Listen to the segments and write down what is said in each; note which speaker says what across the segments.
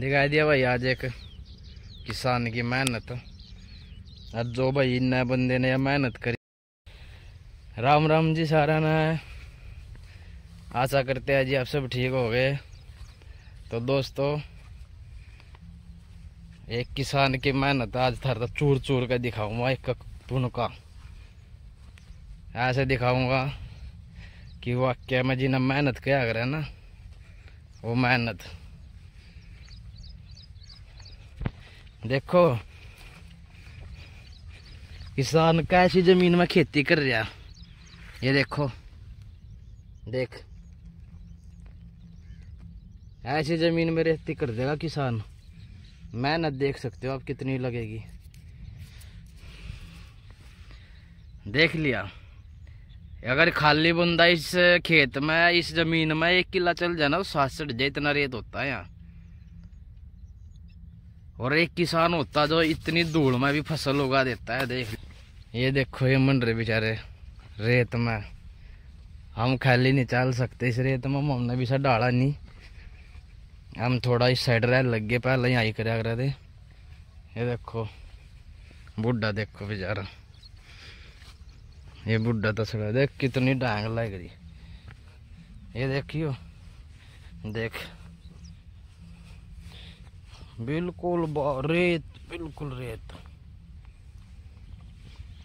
Speaker 1: दिखाई दिया भाई आज एक किसान की मेहनत आज जो भाई इन बंदे ने मेहनत करी राम राम जी सारा ने आशा करते हैं जी आप सब ठीक हो गए तो दोस्तों एक किसान की मेहनत आज था चूर चूर के दिखाऊंगा एक पुनका ऐसे दिखाऊंगा कि वाक्य में जिन्हें मेहनत किया करे ना वो मेहनत देखो किसान कैसी जमीन में खेती कर रहा ये देखो देख ऐसी जमीन में रेती कर देगा किसान मेहनत देख सकते हो आप कितनी लगेगी देख लिया अगर खाली बंदा इस खेत में इस ज़मीन में एक किला चल जाना तो सासठ जे इतना रेत होता है यहाँ और एक किसान होता जो इतनी धूल में भी फसल उगा देता है देख ये देखो ये मन बेचारे रेत में हम खाली नहीं चल सकते इस रेत में हमने भी डाला नहीं हम थोड़ा इस साइड रह लग गए पहले यहाँ ही कराया करा दे ये देखो बुढ़ा देखो बेचारा ये बुढ़ा तो सड़ा देख कितनी डांग लग रही ये देखियो देख बिल्कुल रेत बिल्कुल रेत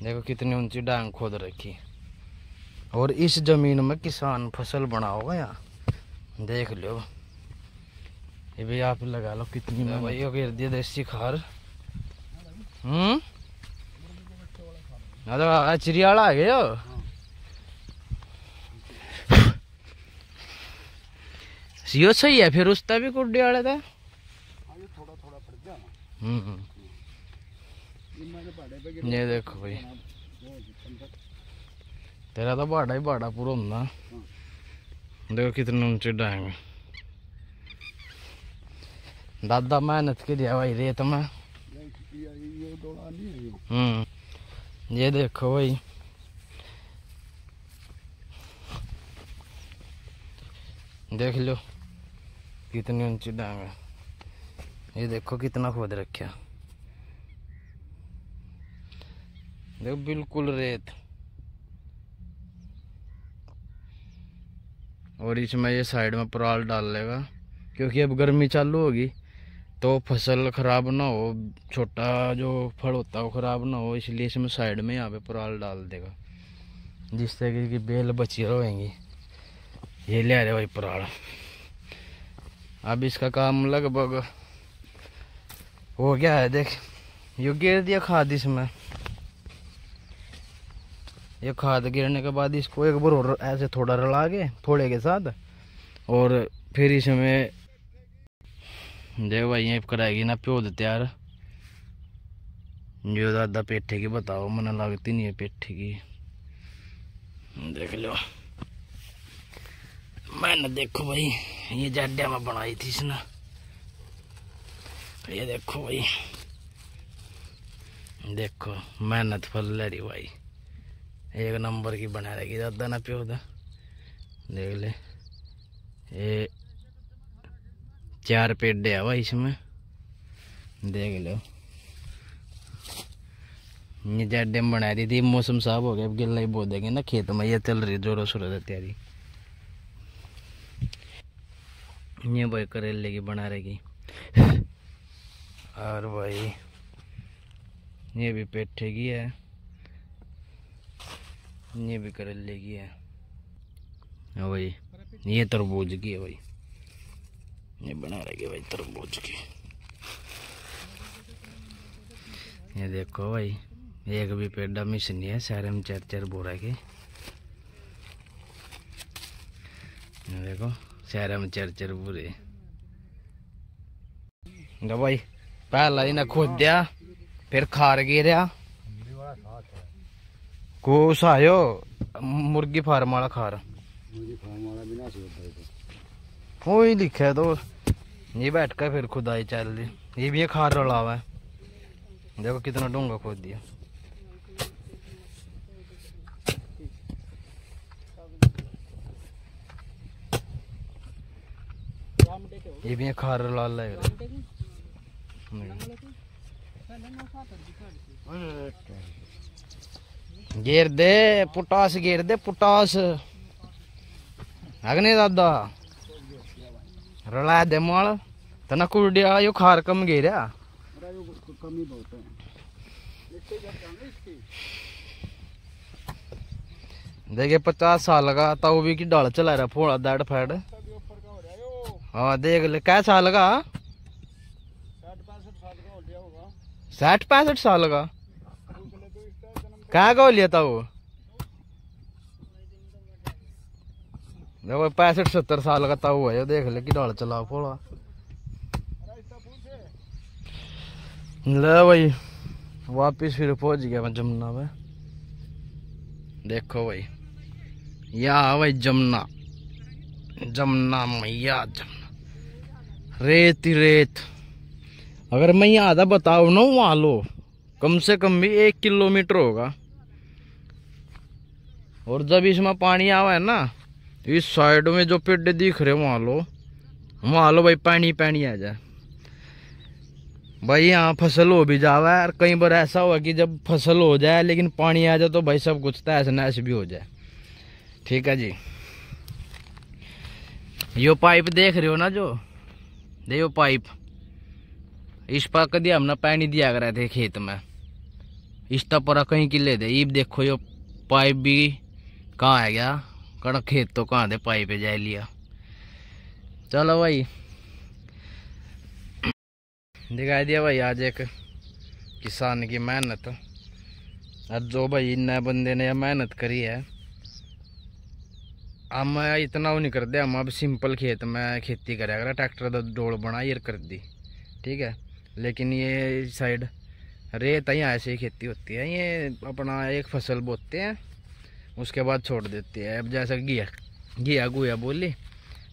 Speaker 1: देखो कितनी ऊंची डांग खोद रखी और इस ज़मीन में किसान फसल बनाओगे यहाँ देख लो ये भी आप लगा लो कितनी में भाई दिया देसी खार हम्म चिड़ियाला आ गया सही है फिर उसका भी कुड्डी वाले था हम्म ये देखो भाई तेरा तो बाड़ा ही बाड़ा पूरा होना देखो कितने ऊंचे डाएंगे दादा मेहनत के दिया भाई रेत में हम्म ये देखो भाई देख लो कितनी ऊंची डांग है ये देखो कितना खोद रखा देखो बिल्कुल रेत और इसमें ये साइड में पराल डाल लेगा क्योंकि अब गर्मी चालू होगी तो फसल ख़राब ना हो छोटा जो फल होता है वो ख़राब ना हो इसलिए इसमें साइड में यहाँ पे पराल डाल देगा जिससे कि बेल बची रहेंगी ये ले रहे भाई पराल अब इसका काम लगभग हो गया है देख ये गिर दिया खाद इसमें ये खाद गिरने के बाद इसको एक बार ऐसे थोड़ा रला के थोड़े के साथ और फिर इसमें देख भाई ये कराएगी ना प्योद तैयार जो दादा पेठे की बताओ मन लगती नहीं है पेठे की देख लो मैंने देखो भाई ये जाड्या में बनाई थी इसने ये देखो भाई देखो मेहनत फल ले रही भाई एक नंबर की बना रहेगी दादा ना प्यो उधर देख ले ये चार पेड़ है भाई इसमें देख लो ये जैड डैम बना रही थी मौसम साफ हो गया अब गिल्ला ही बो देंगे ना खेत में ये चल रही जोरों शोरों से तैयारी ये भाई करेले की बना रहेगी और भाई ये भी पेठे की है ये भी करेले की है हाँ भाई ये तरबूज की है भाई ये बना रहेगी भाई तरबूज की ये देखो भाई एक भी पेड़ा मिस नहीं है सारे में चार चार बोरा के देखो सारे में चार चार बोरे भाई पहला दिन खोदया फिर खार गे रहा कोस आयो मुर्गी फार्म वाला खार वो ही लिखा तो ये बैठ कर फिर खुदाई चल रही ये भी खार रला है देखो कितना डूंगा खोद दिया ये भी खार रला लग घेर दे पोटास घेर दे पोटास अग्ने दादा रला दे मळ तना कुरड्या यो खार कम घेऱ्या कमी देखे पचास साल का ताऊ भी की डाल चला रहा फोड़ा दैड फैड हाँ देख ले कै साल का साठ पैंसठ साल का कहाँ का लिया था वो देखो पैंसठ सत्तर साल का तब हुआ देख ले कि डाल चला फोड़ा ले भाई वापिस फिर पहुंच गया मैं जमुना में देखो भाई या भाई जमुना जमुना मैया जमुना रेत रेत अगर मैं यहाँ आधा बताओ ना वहाँ लो कम से कम भी एक किलोमीटर होगा और जब इसमें पानी आवा है ना तो इस साइड में जो पेड़ दिख रहे वहाँ लो वहाँ लो भाई पानी पानी आ जाए भाई यहाँ फसल हो भी जावा और कई बार ऐसा हुआ कि जब फसल हो जाए लेकिन पानी आ जाए तो भाई सब कुछ ऐसा नैस भी हो जाए ठीक है जी यो पाइप देख रहे हो ना जो दे पाइप इस पर कभी हमने पानी दिया करा थे खेत में इस तो पर कहीं किले थे ईब देखो यो पाइप भी कहाँ है गया कड़ा खेत तो कहाँ थे पाइप जा लिया चलो भाई दिखाई दिया भाई आज एक किसान की मेहनत आज जो भाई इन्ने बंदे ने मेहनत करी है हम इतना वो नहीं करते हम अब सिंपल खेत में खेती करा करा ट्रैक्टर डोल बना ये कर दी ठीक है लेकिन ये साइड रेत यहाँ ऐसे ही खेती होती है ये अपना एक फसल बोते हैं उसके बाद छोड़ देती है अब जैसा घिया घिया गुया बोली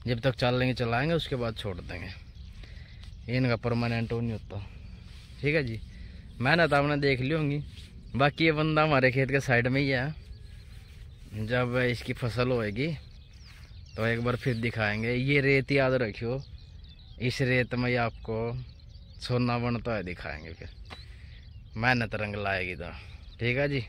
Speaker 1: जब तक चल लेंगे चलाएँगे उसके बाद छोड़ देंगे इनका परमानेंट वो नहीं होता ठीक है जी तो आपने देख ली होंगी बाकी ये बंदा हमारे खेत के साइड में ही है जब इसकी फसल होएगी तो एक बार फिर दिखाएंगे ये रेत याद रखियो इस रेत में ही आपको ਸੋਨਾ ਬਣ ਤਾਂ ਦਿਖਾਏਗੇ ਫਿਰ ਮਿਹਨਤ ਰੰਗ ਲਾਏਗੀ ਤਾਂ ਠੀਕ ਹੈ ਜੀ